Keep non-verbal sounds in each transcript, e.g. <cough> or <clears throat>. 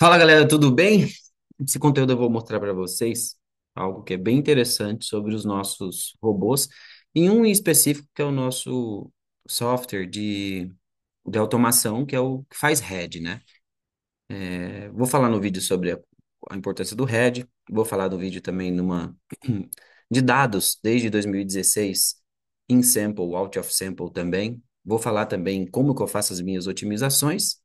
Fala galera, tudo bem? Nesse conteúdo eu vou mostrar para vocês algo que é bem interessante sobre os nossos robôs, e um em específico que é o nosso software de, de automação, que é o que faz head, né? É, vou falar no vídeo sobre a, a importância do head, vou falar no vídeo também numa <clears throat> de dados desde 2016, in sample, out of sample também. Vou falar também como que eu faço as minhas otimizações,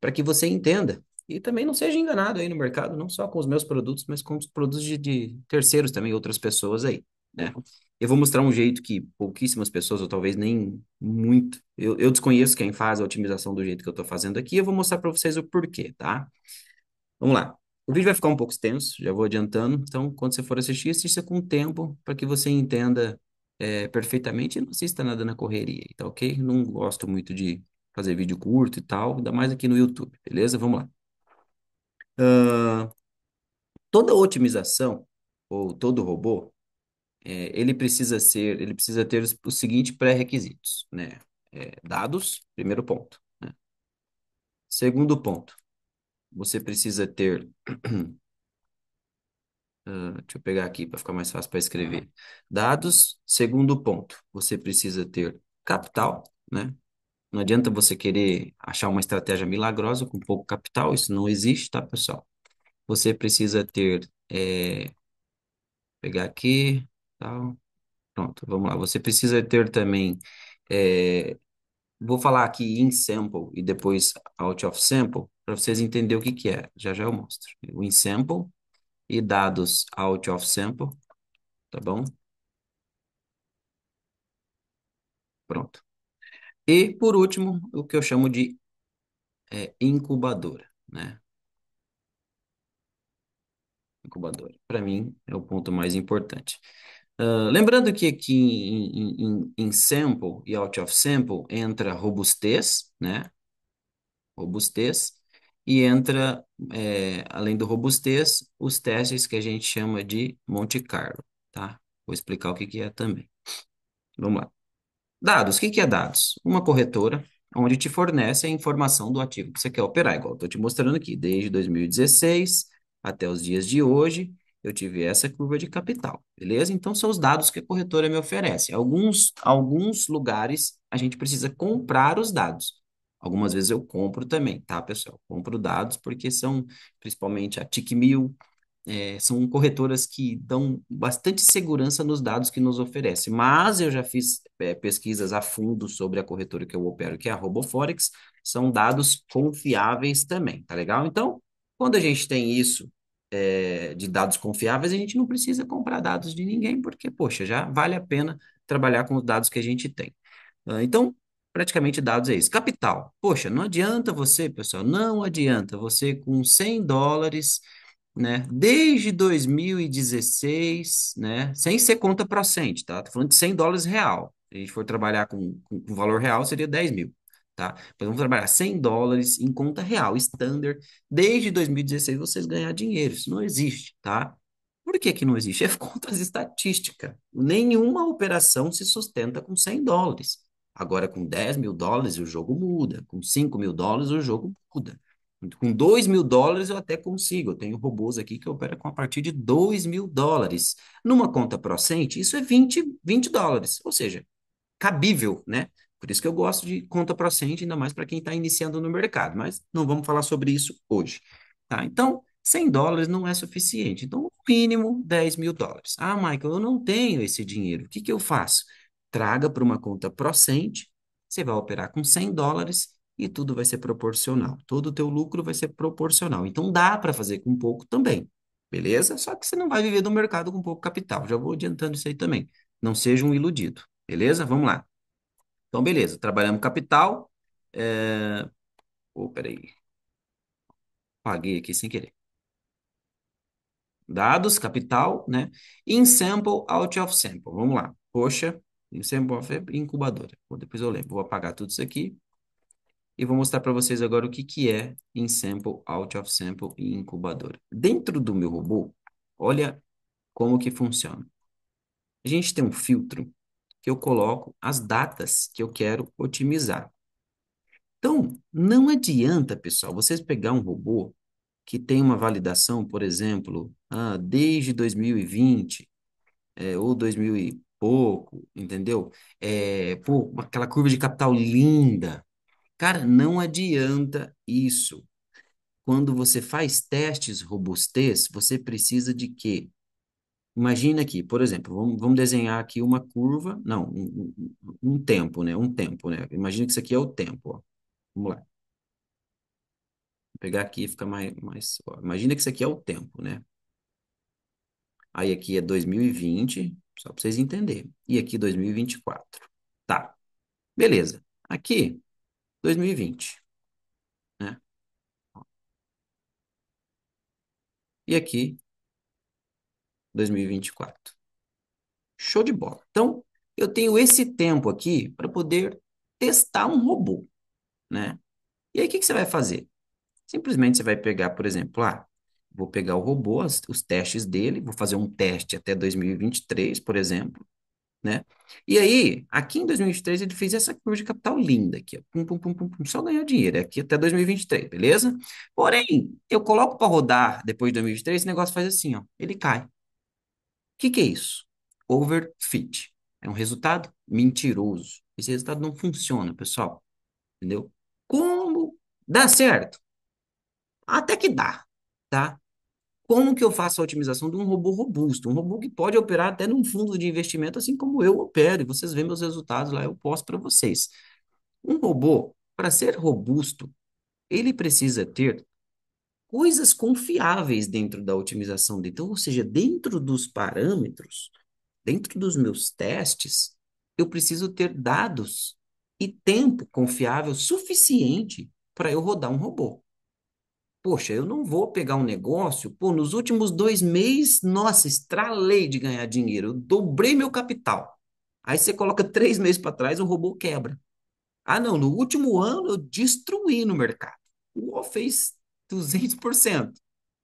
para que você entenda e também não seja enganado aí no mercado, não só com os meus produtos, mas com os produtos de, de terceiros também, outras pessoas aí, né? Eu vou mostrar um jeito que pouquíssimas pessoas, ou talvez nem muito, eu, eu desconheço quem faz a otimização do jeito que eu estou fazendo aqui, eu vou mostrar para vocês o porquê, tá? Vamos lá. O vídeo vai ficar um pouco extenso, já vou adiantando. Então, quando você for assistir, assista com tempo para que você entenda é, perfeitamente e não assista nada na correria, tá ok? Não gosto muito de fazer vídeo curto e tal, ainda mais aqui no YouTube, beleza? Vamos lá toda otimização ou todo robô, é, ele precisa ser, ele precisa ter os, os seguintes pré-requisitos, né? É, dados, primeiro ponto. né? Segundo ponto, você precisa ter <clears throat> Ah, deixa eu pegar aqui para ficar mais fácil para escrever. Dados, segundo ponto, você precisa ter capital, né? Não adianta você querer achar uma estratégia milagrosa com pouco capital, isso não existe, tá, pessoal? Você precisa ter. É... Pegar aqui, tal. Pronto, vamos lá. Você precisa ter também. É... Vou falar aqui in sample e depois out of sample, para vocês entenderem o que, que é. Já já eu mostro. O in sample e dados out of sample, tá bom? Pronto. E, por último, o que eu chamo de é, incubadora, né? Incubadora. Para mim, é o ponto mais importante. Uh, lembrando que aqui em, em, em, sample e out of sample entra robustez, né? Robustez. E entra, é, além do robustez, os testes que a gente chama de Monte Carlo, tá? Vou explicar o que, que é também. Vamos lá. Dados, o que, é dados? Uma corretora onde te fornece a informação do ativo que você quer operar, igual estou te mostrando aqui, desde 2016 até os dias de hoje, eu tive essa curva de capital, beleza? Então são os dados que a corretora me oferece. Alguns, alguns lugares a gente precisa comprar os dados. Algumas vezes eu compro também, tá, pessoal? Compro dados porque são principalmente a TIC 1000, é, são corretoras que dão bastante segurança nos dados que nos oferecem. Mas eu já fiz é, pesquisas a fundo sobre a corretora que eu opero, que é a RoboForex. São dados confiáveis também, tá legal? Então, quando a gente tem isso é, de dados confiáveis, a gente não precisa comprar dados de ninguém, porque, poxa, já vale a pena trabalhar com os dados que a gente tem. Ah, então, praticamente dados é isso. Capital. Poxa, não adianta você, pessoal, não adianta você com 100 dólares né? Desde 2016, né? Sem ser conta procente, tá? Tô falando de 100 dólares real. Se a gente for trabalhar com, com, com valor real, seria 10 mil, tá? Mas então, vamos trabalhar 100 dólares em conta real, standard. Desde 2016 vocês ganhar dinheiro. Isso não existe, tá? Por que que não existe? É <laughs> contas estatística. Nenhuma operação se sustenta com 100 dólares. Agora, com 10 mil dólares, o jogo muda. Com 5 mil dólares, o jogo muda. Com 2 mil dólares eu até consigo. Eu tenho robôs aqui que operam com a partir de 2 mil dólares. Numa conta procente. isso é 20, 20 dólares, ou seja, cabível, né? Por isso que eu gosto de conta procente, ainda mais para quem está iniciando no mercado. Mas não vamos falar sobre isso hoje. Tá? Então, 100 dólares não é suficiente. Então, mínimo, 10 mil dólares. Ah, Michael, eu não tenho esse dinheiro. O que, que eu faço? Traga para uma conta procente. você vai operar com 100 dólares e tudo vai ser proporcional. Todo o teu lucro vai ser proporcional. Então dá para fazer com pouco também, beleza? Só que você não vai viver do mercado com pouco capital. Já vou adiantando isso aí também. Não seja um iludido, beleza? Vamos lá. Então, beleza. Trabalhamos capital. É... Oh, peraí. Paguei aqui sem querer. Dados, capital, né? In sample, out of sample. Vamos lá. Poxa, in sample, incubadora. depois eu lembro. Vou apagar tudo isso aqui e vou mostrar para vocês agora o que, que é in sample, out of sample e incubador Dentro do meu robô, olha como que funciona. A gente tem um filtro que eu coloco as datas que eu quero otimizar. Então, não adianta, pessoal, vocês pegar um robô que tem uma validação, por exemplo, ah, desde 2020 é, ou 2000 e pouco, entendeu? É, pô, aquela curva de capital linda, Cara, não adianta isso. Quando você faz testes robustez, você precisa de quê? Imagina aqui, por exemplo, vamos, vamos desenhar aqui uma curva, não, um, um, um, tempo, né? Um tempo, né? Imagina que isso aqui é o tempo, ó. Vamos lá. Vou pegar aqui e fica mais, mais ó. Imagina que isso aqui é o tempo, né? Aí aqui é 2020, só para vocês entenderem. E aqui 2024. Tá. Beleza. Aqui, 2020. Né? E aqui, 2024. Show de bola. Então, eu tenho esse tempo aqui para poder testar um robô, né? E aí, o que, que você vai fazer? Simplesmente você vai pegar, por exemplo, ah, vou pegar o robô, as, os testes dele, vou fazer um teste até 2023, por exemplo, né? E aí, aqui em 2023, ele fez essa curva de capital linda aqui, ó. Pum, pum, pum, pum, pum, só ganhar dinheiro é aqui até 2023, beleza? Porém, eu coloco para rodar depois de 2023, esse negócio faz assim, ó, ele cai. O que que é isso? Overfit. É um resultado mentiroso. Esse resultado não funciona, pessoal. Entendeu? Como dá certo? Até que dá, tá? Como que eu faço a otimização de um robô robusto? Um robô que pode operar até num fundo de investimento, assim como eu opero, e vocês veem meus resultados lá, eu posto para vocês. Um robô, para ser robusto, ele precisa ter coisas confiáveis dentro da otimização dele. Então, ou seja, dentro dos parâmetros, dentro dos meus testes, eu preciso ter dados e tempo confiável suficiente para eu rodar um robô. Poxa, eu não vou pegar um negócio, pô, nos últimos dois meses, nossa, estralei de ganhar dinheiro, eu dobrei meu capital. Aí você coloca três meses para trás, o robô quebra. Ah, não, no último ano eu destruí no mercado. O UOL fez 200%.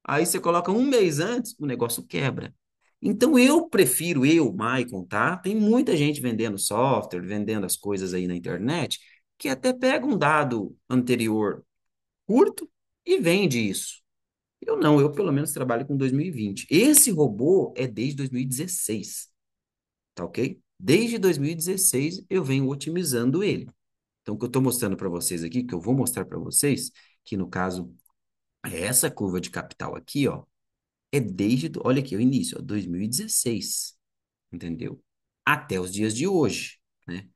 Aí você coloca um mês antes, o negócio quebra. Então eu prefiro, eu, Maicon, tá? Tem muita gente vendendo software, vendendo as coisas aí na internet, que até pega um dado anterior curto, e vende isso. Eu não, eu pelo menos trabalho com 2020. Esse robô é desde 2016. Tá ok? Desde 2016 eu venho otimizando ele. Então, o que eu estou mostrando para vocês aqui, que eu vou mostrar para vocês, que no caso é essa curva de capital aqui, ó, é desde, olha aqui, é o início, ó, 2016, entendeu? Até os dias de hoje, né?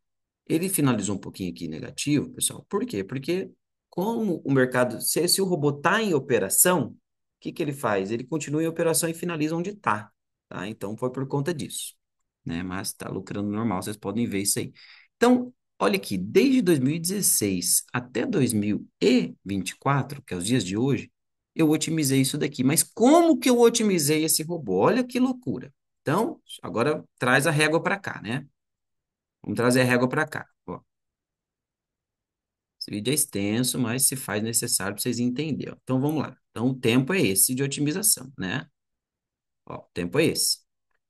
Ele finalizou um pouquinho aqui negativo, pessoal. Por quê? Porque como o mercado, se, se o robô está em operação, o que, que ele faz? Ele continua em operação e finaliza onde está. Tá? Então foi por conta disso. Né? Mas está lucrando normal, vocês podem ver isso aí. Então, olha aqui, desde 2016 até 2024, que é os dias de hoje, eu otimizei isso daqui. Mas como que eu otimizei esse robô? Olha que loucura. Então, agora traz a régua para cá, né? Vamos trazer a régua para cá. Esse vídeo é extenso, mas se faz necessário para vocês entenderem. Então, vamos lá. Então, o tempo é esse de otimização, né? Ó, o tempo é esse. O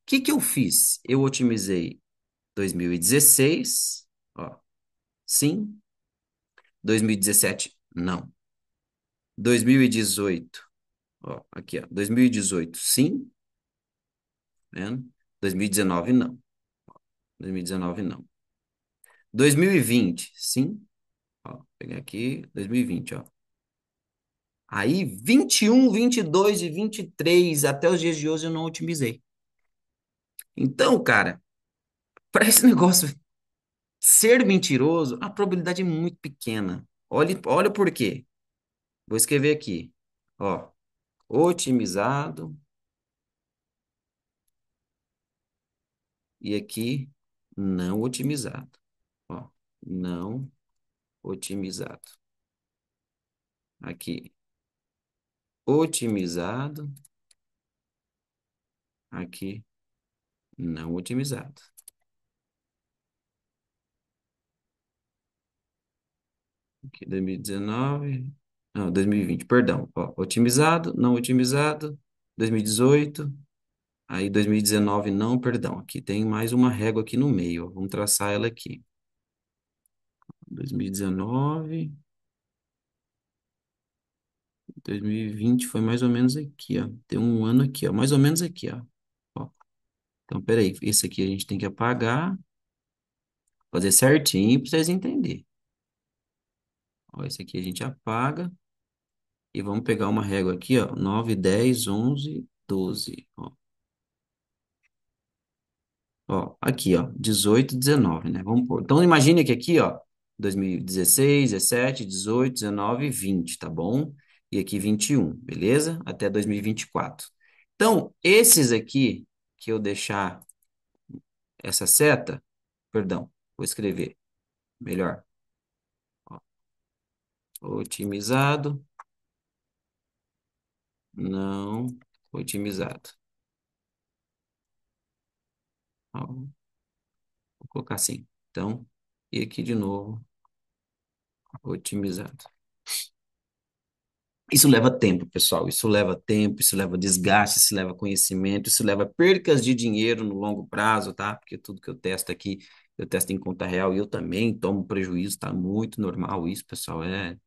que, que eu fiz? Eu otimizei 2016, ó, sim. 2017, não. 2018, ó, aqui, ó, 2018, sim. Tá vendo? 2019, não. 2019, não. 2020, sim. Ó, peguei aqui, 2020, ó. Aí, 21, 22 e 23, até os dias de hoje eu não otimizei. Então, cara, <laughs> para esse negócio ser mentiroso, a probabilidade é muito pequena. Olha, olha por quê. Vou escrever aqui, ó, otimizado. E aqui, não otimizado. Ó, não otimizado. Aqui, otimizado. Aqui, não otimizado. Aqui, 2019. Não, 2020, perdão. Ó, otimizado, não otimizado. 2018. Aí, 2019, não, perdão. Aqui tem mais uma régua aqui no meio. Ó, vamos traçar ela aqui. 2019. 2020 foi mais ou menos aqui, ó. Tem um ano aqui, ó. Mais ou menos aqui, ó. ó. Então, peraí. Esse aqui a gente tem que apagar. Fazer certinho para vocês entenderem. Ó, esse aqui a gente apaga. E vamos pegar uma régua aqui, ó. 9, 10, 11, 12, ó. Ó, aqui, ó. 18, 19, né? Vamos pôr. Então, imagine que aqui, ó. 2016, 17, 18, 19, 20, tá bom? E aqui 21, beleza? Até 2024. Então, esses aqui que eu deixar essa seta, perdão, vou escrever melhor. Ó. Otimizado. Não otimizado. Ó. Vou colocar assim. Então, e aqui de novo, Otimizado. Isso leva tempo, pessoal. Isso leva tempo, isso leva desgaste, isso leva conhecimento, isso leva percas de dinheiro no longo prazo, tá? Porque tudo que eu testo aqui, eu testo em conta real e eu também tomo prejuízo, tá muito normal isso, pessoal. É.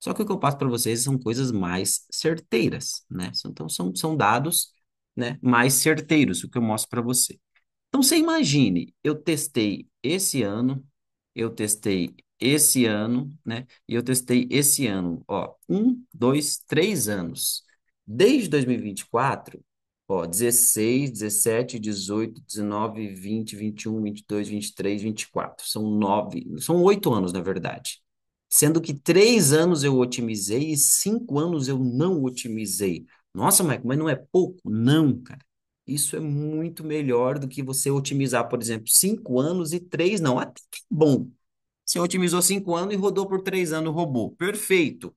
Só que o que eu passo para vocês são coisas mais certeiras, né? Então são, são dados, né, mais certeiros o que eu mostro para você. Então você imagine, eu testei esse ano, eu testei esse ano, né? E eu testei esse ano, ó, um, dois, três anos. Desde 2024, ó, 16, 17, 18, 19, 20, 21, 22, 23, 24. São nove, são oito anos, na verdade. Sendo que três anos eu otimizei e cinco anos eu não otimizei. Nossa, Michael, mas não é pouco? Não, cara. Isso é muito melhor do que você otimizar, por exemplo, cinco anos e três não. Até que é bom, você otimizou cinco anos e rodou por três anos o robô. Perfeito.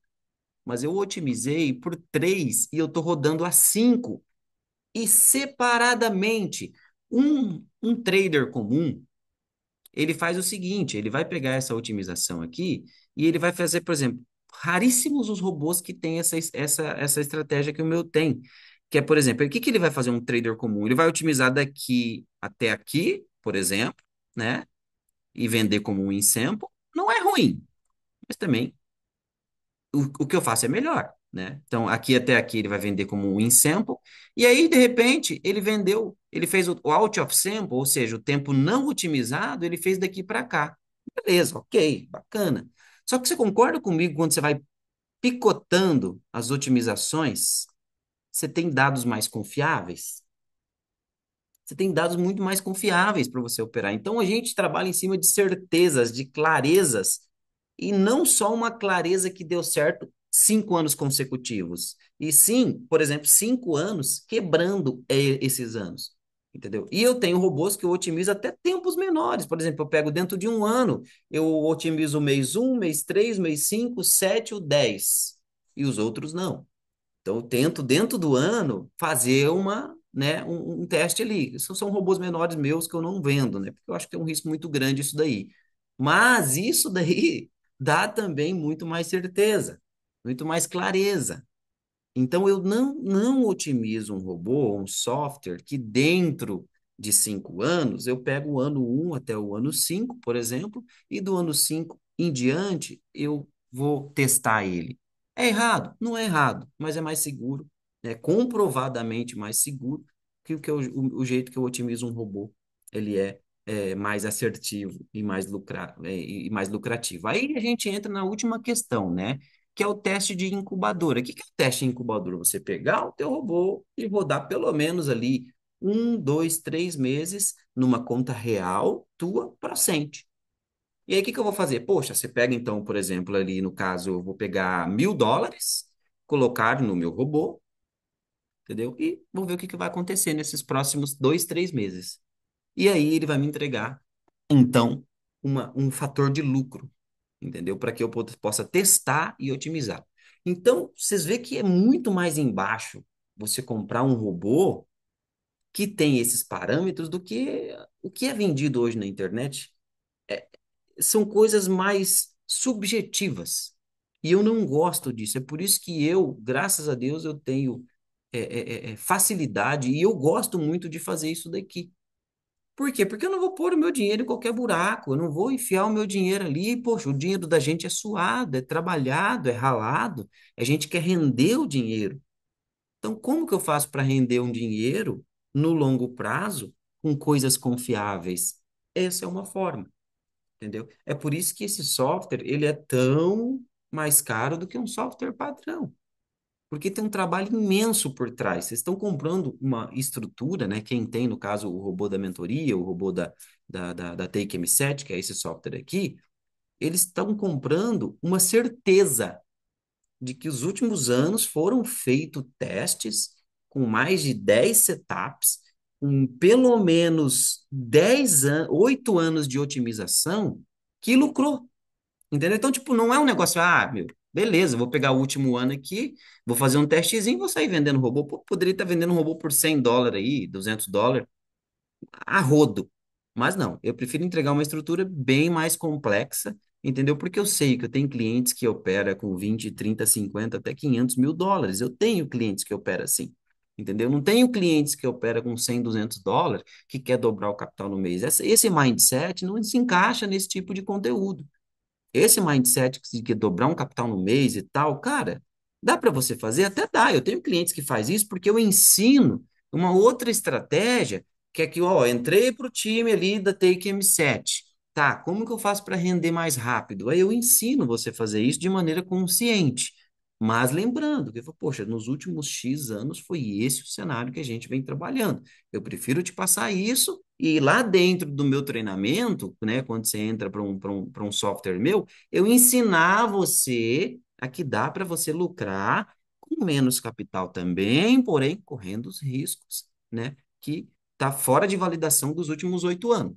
Mas eu otimizei por três e eu estou rodando a cinco. E separadamente, um, um trader comum, ele faz o seguinte, ele vai pegar essa otimização aqui e ele vai fazer, por exemplo, raríssimos os robôs que têm essa, essa, essa estratégia que o meu tem. Que é, por exemplo, o que, que ele vai fazer um trader comum? Ele vai otimizar daqui até aqui, por exemplo, né? e vender como um sample não é ruim. Mas também o, o que eu faço é melhor. Né? Então, aqui até aqui ele vai vender como um in-sample, e aí, de repente, ele vendeu, ele fez o, o out of sample, ou seja, o tempo não otimizado, ele fez daqui para cá. Beleza, ok, bacana. Só que você concorda comigo quando você vai picotando as otimizações, você tem dados mais confiáveis? você tem dados muito mais confiáveis para você operar. Então a gente trabalha em cima de certezas, de clarezas, e não só uma clareza que deu certo cinco anos consecutivos, e sim, por exemplo, cinco anos quebrando é, esses anos. Entendeu? E eu tenho robôs que eu otimizo até tempos menores. Por exemplo, eu pego dentro de um ano, eu otimizo o mês um, mês três, mês cinco, sete ou dez E os outros não. Então, eu tento, dentro do ano, fazer uma né, um, um teste ali. São, são robôs menores meus que eu não vendo, né? Porque eu acho que tem um risco muito grande isso daí. Mas isso <laughs> daí dá também muito mais certeza, muito mais clareza. Então, eu não, não otimizo um robô, um software, que dentro de cinco anos, eu pego o ano 1 um até o ano 5, por exemplo, e do ano 5 em diante, eu vou testar ele. É errado? Não é errado, mas é mais seguro, é comprovadamente mais seguro que, que o, o, o jeito que eu otimizo um robô. Ele é, é mais assertivo e mais, lucra, é, e mais lucrativo. Aí a gente entra na última questão, né? Que é o teste de incubadora. O que, que é o teste de incubadora? Você pegar o teu robô e rodar pelo menos ali um, dois, três meses numa conta real tua procente. E aí, o que, que eu vou fazer? Poxa, você pega então, por exemplo, ali no caso, eu vou pegar mil dólares, colocar no meu robô, entendeu? E vou ver o que, que vai acontecer nesses próximos dois, três meses. E aí ele vai me entregar, então, uma, um fator de lucro, entendeu? Para que eu possa testar e otimizar. Então, vocês veem que é muito mais embaixo você comprar um robô que tem esses parâmetros do que o que é vendido hoje na internet. É, são coisas mais subjetivas. E eu não gosto disso. É por isso que eu, graças a Deus, eu tenho é é, é, é, facilidade e eu gosto muito de fazer isso daqui. Por quê? Porque eu não vou pôr o meu dinheiro em qualquer buraco, eu não vou enfiar o meu dinheiro ali. poxa, o dinheiro da gente é suado, é trabalhado, é ralado. A gente quer render o dinheiro. Então, como que eu faço para render um dinheiro no longo prazo com coisas confiáveis? Essa é uma forma, entendeu? É por isso que esse software ele é tão mais caro do que um software padrão porque tem um trabalho imenso por trás. Vocês estão comprando uma estrutura, né? Quem tem, no caso, o robô da mentoria, o robô da, da, da, da Take M7, que é esse software aqui, eles estão comprando uma certeza de que os últimos anos foram feitos testes com mais de 10 setups, com pelo menos 10 an 8 anos de otimização, que lucrou. Entendeu? Então, tipo, não é um negócio, ah, meu, Beleza, vou pegar o último ano aqui, vou fazer um testezinho, vou sair vendendo robô. Pô, poderia estar vendendo um robô por 100 dólares aí, 200 dólares, a rodo. Mas não, eu prefiro entregar uma estrutura bem mais complexa, entendeu? Porque eu sei que eu tenho clientes que opera com 20, 30, 50, até 500 mil dólares. Eu tenho clientes que opera assim, entendeu? Não tenho clientes que opera com 100, 200 dólares, que quer dobrar o capital no mês. Esse mindset não se encaixa nesse tipo de conteúdo. Esse mindset de que é dobrar um capital no mês e tal, cara, dá para você fazer? Até dá. Eu tenho clientes que fazem isso porque eu ensino uma outra estratégia, que é que, ó, entrei para o time ali da Take M7. Tá, como que eu faço para render mais rápido? Aí eu ensino você fazer isso de maneira consciente. Mas lembrando, que poxa, nos últimos X anos foi esse o cenário que a gente vem trabalhando. Eu prefiro te passar isso e lá dentro do meu treinamento, né, quando você entra para um, para um, para um software meu, eu ensinar você a que dá para você lucrar com menos capital também, porém correndo os riscos, né, que está fora de validação dos últimos oito anos.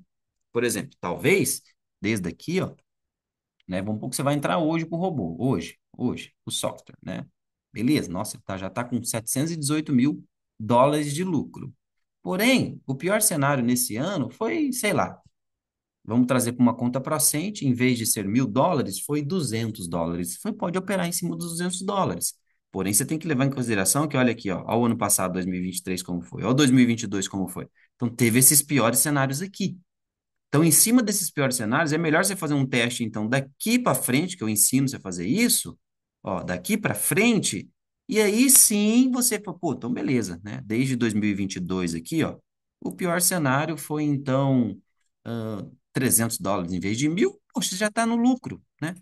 Por exemplo, talvez, desde aqui, ó, né? Vamos pouco que você vai entrar hoje com o robô, hoje, hoje, o software, né? Beleza, nossa, tá, já está com 718 mil dólares de lucro. Porém, o pior cenário nesse ano foi, sei lá, vamos trazer para uma conta procente, em vez de ser mil dólares, foi 200 dólares. foi pode operar em cima dos 200 dólares. Porém, você tem que levar em consideração que, olha aqui, ó, ó o ano passado, 2023, como foi, ó 2022, como foi. Então, teve esses piores cenários aqui. Então, em cima desses piores cenários, é melhor você fazer um teste, então, daqui para frente, que eu ensino você a fazer isso, ó, daqui para frente, e aí sim você, pô, então beleza, né? Desde 2022 aqui, ó, o pior cenário foi, então, uh, 300 dólares em vez de mil, poxa, já está no lucro, né?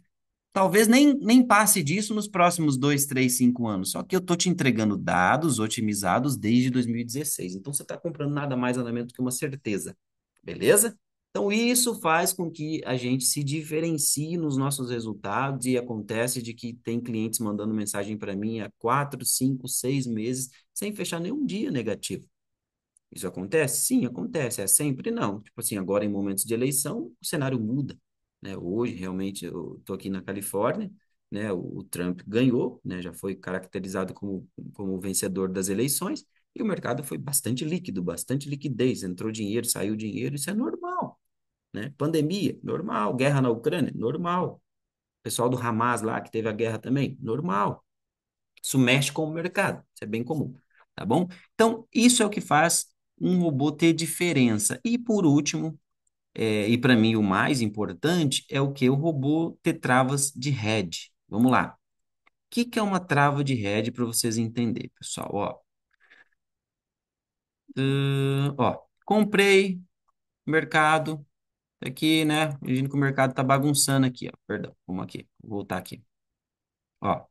Talvez nem, nem passe disso nos próximos dois, três, cinco anos. Só que eu estou te entregando dados otimizados desde 2016. Então, você está comprando nada mais, nada menos do que uma certeza. Beleza? Então, isso faz com que a gente se diferencie nos nossos resultados e acontece de que tem clientes mandando mensagem para mim há quatro, cinco, seis meses sem fechar nenhum dia negativo. Isso acontece? Sim, acontece. É sempre não. Tipo assim, agora em momentos de eleição, o cenário muda. Né? Hoje, realmente, eu estou aqui na Califórnia, né? o, o Trump ganhou, né? já foi caracterizado como, como vencedor das eleições e o mercado foi bastante líquido, bastante liquidez. Entrou dinheiro, saiu dinheiro, isso é normal. Né? Pandemia, normal. Guerra na Ucrânia, normal. O pessoal do Hamas lá, que teve a guerra também, normal. Isso mexe com o mercado, isso é bem comum, tá bom? Então, isso é o que faz um robô ter diferença. E por último, é, e para mim o mais importante, é o que? O robô ter travas de head. Vamos lá. O que, que é uma trava de head para vocês entenderem, pessoal? Ó, uh, ó comprei, mercado, aqui é né, imagino que o mercado tá bagunçando aqui, ó. Perdão, vamos aqui, vou voltar aqui. Ó,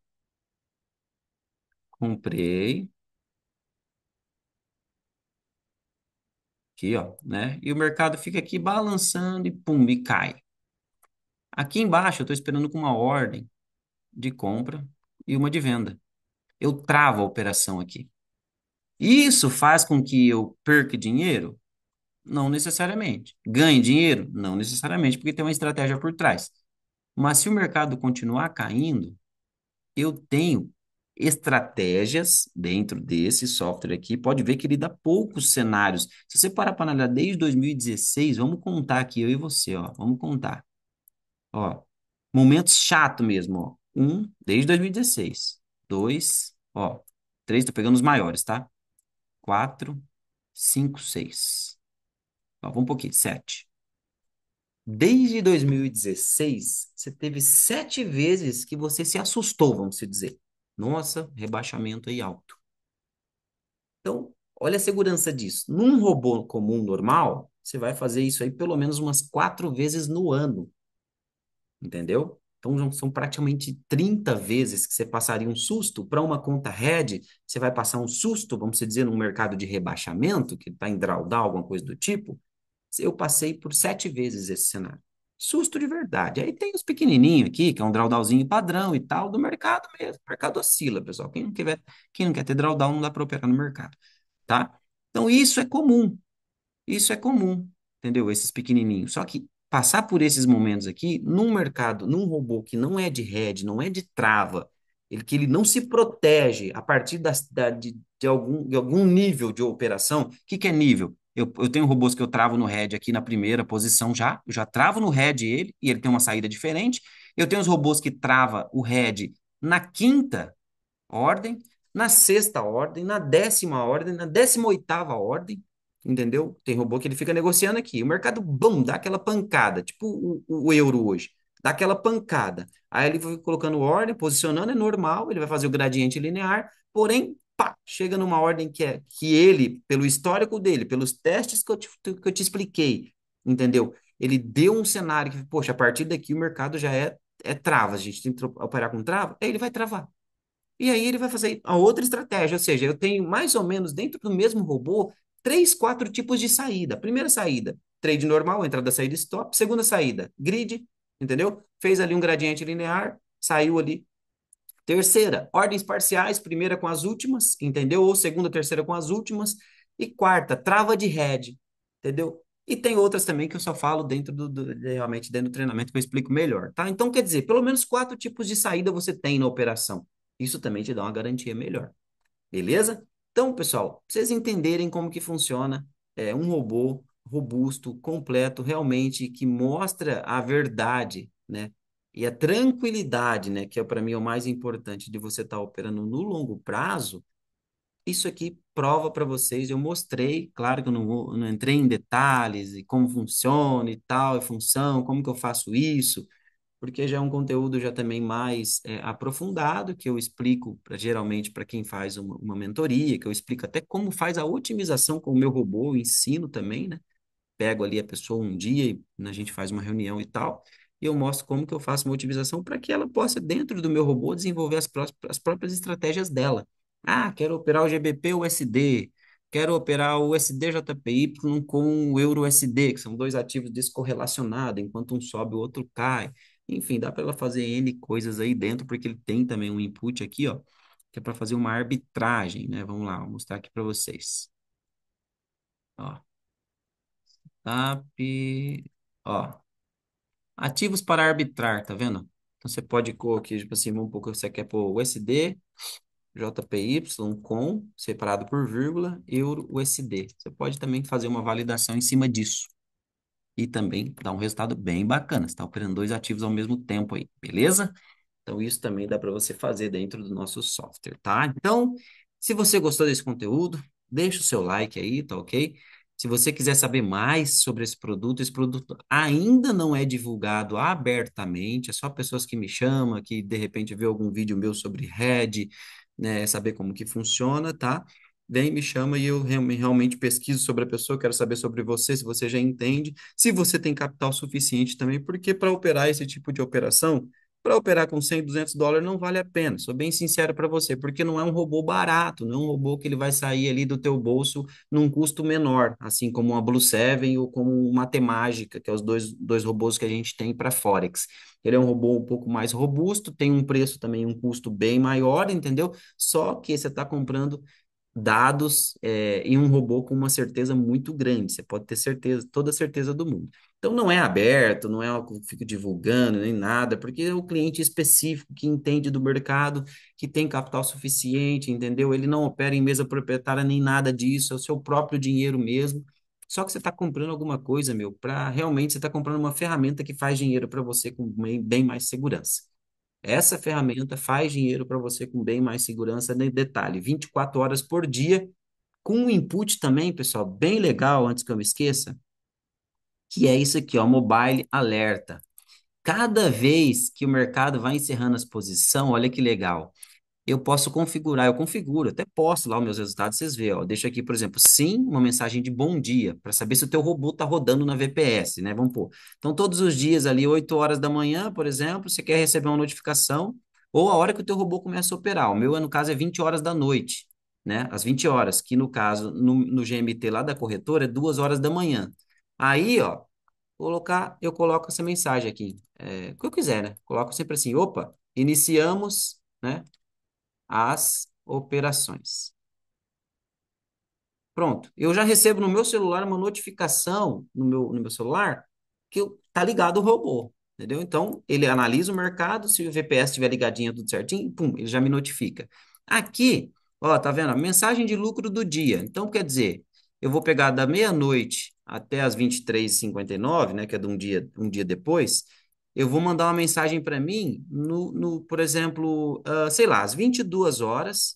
comprei. Aqui, ó, né? E o mercado fica aqui balançando e pum, e cai. Aqui embaixo eu estou esperando com uma ordem de compra e uma de venda. Eu travo a operação aqui. Isso faz com que eu perca dinheiro? Não necessariamente. Ganhe dinheiro? Não necessariamente, porque tem uma estratégia por trás. Mas se o mercado continuar caindo, eu tenho estratégias dentro desse software aqui. Pode ver que ele dá poucos cenários. Se você parar para analisar desde 2016, vamos contar aqui, eu e você, ó, vamos contar. Ó, momentos chato mesmo, ó. Um, desde 2016. Dois, ó, três, tô pegando os maiores, tá? Quatro, cinco, seis vamos um pouquinho, sete. Desde 2016, você teve sete vezes que você se assustou, vamos dizer. Nossa, rebaixamento aí alto. Então, olha a segurança disso. Num robô comum normal, você vai fazer isso aí pelo menos umas quatro vezes no ano. Entendeu? Então, são praticamente 30 vezes que você passaria um susto. Para uma conta head, você vai passar um susto, vamos dizer, num mercado de rebaixamento, que está em drawdown, alguma coisa do tipo, eu passei por sete vezes esse cenário. Susto de verdade. Aí tem os pequenininhos aqui, que é um drawdownzinho padrão e tal, do mercado mesmo. O mercado oscila, pessoal. Quem não, quer, quem não quer ter drawdown não dá para operar no mercado, tá? Então, isso é comum. Isso é comum, entendeu? Esses pequenininhos. Só que passar por esses momentos aqui, num mercado, num robô que não é de head, não é de trava, ele, que ele não se protege a partir da, de, de, algum, de algum nível de operação. O que, que é nível? Eu, eu tenho robôs que eu travo no head aqui na primeira posição já, eu já travo no head ele, e ele tem uma saída diferente. Eu tenho os robôs que trava o head na quinta ordem, na sexta ordem, na décima ordem, na décima oitava ordem, entendeu? Tem robô que ele fica negociando aqui. O mercado, bum, dá aquela pancada, tipo o, o euro hoje dá aquela pancada. Aí ele vai colocando ordem, posicionando, é normal, ele vai fazer o gradiente linear, porém, pá, chega numa ordem que é que ele, pelo histórico dele, pelos testes que eu te, que eu te expliquei, entendeu? Ele deu um cenário que, poxa, a partir daqui o mercado já é, é trava, a gente tem que operar com trava, aí ele vai travar. E aí ele vai fazer a outra estratégia, ou seja, eu tenho mais ou menos dentro do mesmo robô três, quatro tipos de saída. Primeira saída, trade normal, entrada, saída, stop. Segunda saída, grid, entendeu? Fez ali um gradiente linear, saiu ali Terceira, ordens parciais, primeira com as últimas, entendeu? Ou segunda, terceira com as últimas. E quarta, trava de head, entendeu? E tem outras também que eu só falo dentro do, do, realmente dentro do treinamento que eu explico melhor, tá? Então quer dizer, pelo menos quatro tipos de saída você tem na operação. Isso também te dá uma garantia melhor. Beleza? Então, pessoal, vocês entenderem como que funciona é, um robô robusto, completo, realmente que mostra a verdade, né, e a tranquilidade, né, que é para mim o mais importante de você estar tá operando no longo prazo, isso aqui prova para vocês. Eu mostrei, claro que eu não, não entrei em detalhes e como funciona e tal, e função, como que eu faço isso, porque já é um conteúdo já também mais é, aprofundado, que eu explico pra, geralmente para quem faz uma, uma, mentoria, que eu explico até como faz a otimização com o meu robô, eu ensino também, né? Pego ali a pessoa um dia e a gente faz uma reunião e tal e eu mostro como que eu faço uma otimização para que ela possa, dentro do meu robô, desenvolver as, pró as próprias estratégias dela. Ah, quero operar o GBP USD, quero operar o USDJPY com o Euro USD, que são dois ativos descorrelacionados, enquanto um sobe, o outro cai. Enfim, dá para ela fazer N coisas aí dentro, porque ele tem também um input aqui, ó, que é para fazer uma arbitragem, né? Vamos lá, vou mostrar aqui para vocês. Ó. TAP, ó, Ativos para arbitrar, tá vendo? Então você pode pôr aqui, tipo assim, um pouco você quer pôr USD, JPY com, separado por vírgula, euro USD. Você pode também fazer uma validação em cima disso. E também dá um resultado bem bacana. Você está operando dois ativos ao mesmo tempo aí, beleza? Então, isso também dá para você fazer dentro do nosso software, tá? Então, se você gostou desse conteúdo, deixa o seu like aí, tá ok? Se você quiser saber mais sobre esse produto, esse produto ainda não é divulgado abertamente, é só pessoas que me chamam, que de repente vê algum vídeo meu sobre Red, né, saber como que funciona, tá? Vem, me chama e eu realmente pesquiso sobre a pessoa, quero saber sobre você, se você já entende, se você tem capital suficiente também, porque para operar esse tipo de operação, para operar com 100, 200 dólares não vale a pena. Sou bem sincero para você, porque não é um robô barato, não é um robô que ele vai sair ali do teu bolso num custo menor, assim como uma Blue Seven ou como uma Temágica, que é os dois, dois robôs que a gente tem para Forex. Ele é um robô um pouco mais robusto, tem um preço também, um custo bem maior, entendeu? Só que você está comprando dados é, em um robô com uma certeza muito grande. Você pode ter certeza, toda a certeza do mundo. Então não é aberto, não é algo que fica divulgando nem nada, porque é o cliente específico que entende do mercado, que tem capital suficiente, entendeu? Ele não opera em mesa proprietária nem nada disso, é o seu próprio dinheiro mesmo. Só que você está comprando alguma coisa, meu, para realmente você está comprando uma ferramenta que faz dinheiro para você com bem, bem mais segurança. Essa ferramenta faz dinheiro para você com bem mais segurança. De né? detalhe, 24 horas por dia, com um input também, pessoal, bem legal, antes que eu me esqueça, que é isso aqui, ó, Mobile Alerta. Cada vez que o mercado vai encerrando as posições, olha que legal eu posso configurar, eu configuro, até posto lá os meus resultados, vocês vê, ó, deixa aqui, por exemplo, sim, uma mensagem de bom dia, para saber se o teu robô está rodando na VPS, né, vamos pôr. Então, todos os dias ali, 8 horas da manhã, por exemplo, você quer receber uma notificação, ou a hora que o teu robô começa a operar, o meu, no caso, é 20 horas da noite, né, às 20 horas, que no caso, no, no GMT lá da corretora, é 2 horas da manhã. Aí, ó, colocar, eu coloco essa mensagem aqui, é, o que eu quiser, né, coloco sempre assim, opa, iniciamos, né, as operações. Pronto. Eu já recebo no meu celular uma notificação no meu, no meu celular que tá ligado o robô, entendeu? Então, ele analisa o mercado, se o VPS estiver ligadinho tudo certinho, pum, ele já me notifica. Aqui, ó, tá vendo? A mensagem de lucro do dia. Então, quer dizer, eu vou pegar da meia-noite até as 23h59, né, que é de um dia, um dia depois, eu vou mandar uma mensagem para mim, no, no, por exemplo, uh, sei lá, às 22 horas,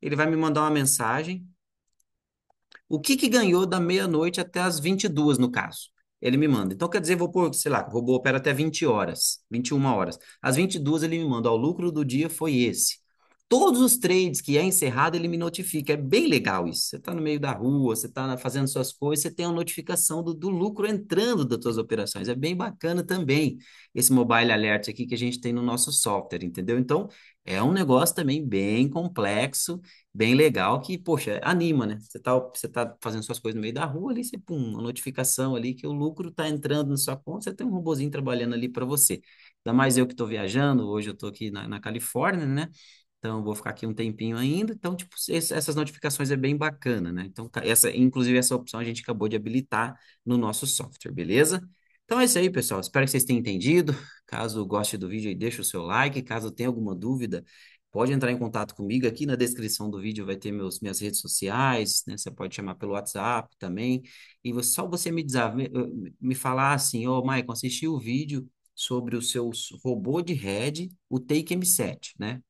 ele vai me mandar uma mensagem. O que, que ganhou da meia-noite até as 22, no caso? Ele me manda. Então, quer dizer, vou pôr, sei lá, robô opera até 20 horas, 21 horas. Às 22 ele me manda, o lucro do dia foi esse todos os trades que é encerrado, ele me notifica. É bem legal isso. Você está no meio da rua, você está fazendo suas coisas, você tem uma notificação do, do, lucro entrando das suas operações. É bem bacana também esse mobile alert aqui que a gente tem no nosso software, entendeu? Então, é um negócio também bem complexo, bem legal, que, poxa, anima, né? Você está você tá fazendo suas coisas no meio da rua, ali você, pum, uma notificação ali que o lucro está entrando na sua conta, você tem um robozinho trabalhando ali para você. Ainda mais eu que estou viajando, hoje eu estou aqui na, na Califórnia, né? Então, vou ficar aqui um tempinho ainda. Então, tipo, essas notificações é bem bacana, né? Então, tá, essa, inclusive, essa opção a gente acabou de habilitar no nosso software, beleza? Então é isso aí, pessoal. Espero que vocês tenham entendido. Caso goste do vídeo, aí deixa o seu like. Caso tenha alguma dúvida, pode entrar em contato comigo. Aqui na descrição do vídeo vai ter meus, minhas redes sociais, né? Você pode chamar pelo WhatsApp também. E você, só você me, dizer, me, me falar assim, ô oh, Maicon, assisti o vídeo sobre o seu robô de rede, o Take M7, né?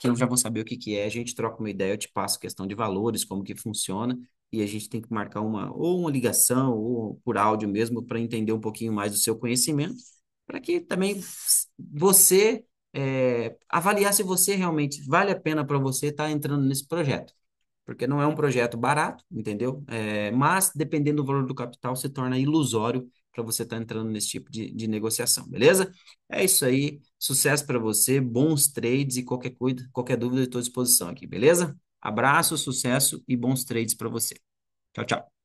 que eu já vou saber o que, que é, a gente troca uma ideia, eu te passo questão de valores, como que funciona, e a gente tem que marcar uma ou uma ligação ou por áudio mesmo para entender um pouquinho mais do seu conhecimento, para que também você é, avaliar se você realmente vale a pena para você estar tá entrando nesse projeto. Porque não é um projeto barato, entendeu? É, mas, dependendo do valor do capital, se torna ilusório para você estar tá entrando nesse tipo de, de negociação, beleza? É isso aí. Sucesso para você, bons trades e qualquer, coisa, qualquer dúvida, estou à disposição aqui, beleza? Abraço, sucesso e bons trades para você. Tchau, tchau.